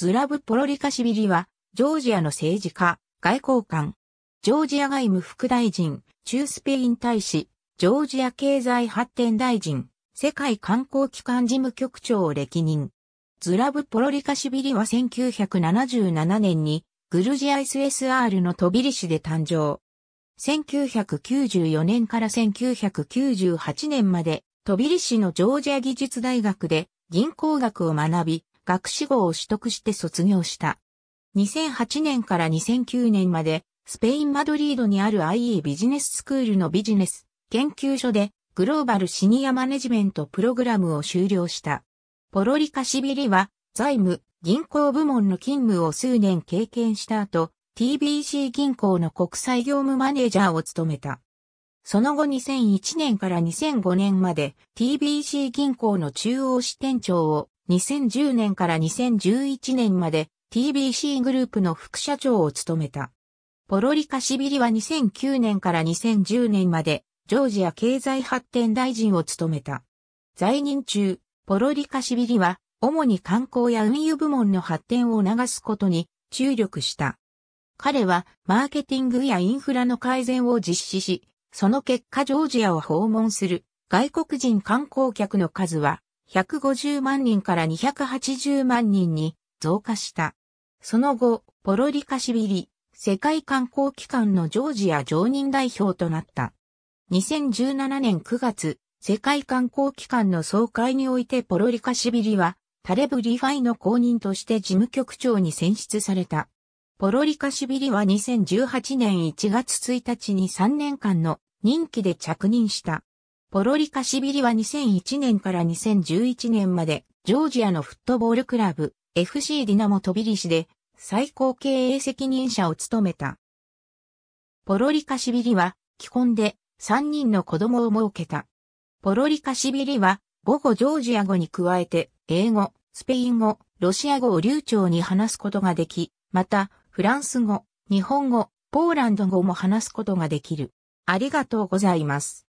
ズラブ・ポロリカシビリは、ジョージアの政治家、外交官、ジョージア外務副大臣、中スペイン大使、ジョージア経済発展大臣、世界観光機関事務局長を歴任。ズラブ・ポロリカシビリは1977年に、グルジア SSR のトビリシで誕生。1994年から1998年まで、トビリシのジョージア技術大学で銀行学を学び、学士号を取得して卒業した。2008年から2009年まで、スペイン・マドリードにある IE ビジネススクールのビジネス研究所でグローバルシニアマネジメントプログラムを修了した。ポロリカシビリは財務、銀行部門の勤務を数年経験した後、TBC 銀行の国際業務マネージャーを務めた。その後2001年から2005年まで TBC 銀行の中央支店長を2010年から2011年まで TBC グループの副社長を務めた。ポロリカシビリは2009年から2010年までジョージア経済発展大臣を務めた。在任中、ポロリカシビリは主に観光や運輸部門の発展を促すことに注力した。彼はマーケティングやインフラの改善を実施し、その結果ジョージアを訪問する外国人観光客の数は150万人から280万人に増加した。その後、ポロリカシビリ、世界観光機関のジョージア常任代表となった。2017年9月、世界観光機関の総会においてポロリカシビリは、タレブ・リファイの公認として事務局長に選出された。ポロリカシビリは2018年1月1日に3年間の任期で着任した。ポロリカシビリは2001年から2011年まで、ジョージアのフットボールクラブ、FC ディナモトビリシで、最高経営責任者を務めた。ポロリカシビリは、既婚で、3人の子供を設けた。ポロリカシビリは、母語ジョージア語に加えて、英語、スペイン語、ロシア語を流暢に話すことができ、また、フランス語、日本語、ポーランド語も話すことができる。ありがとうございます。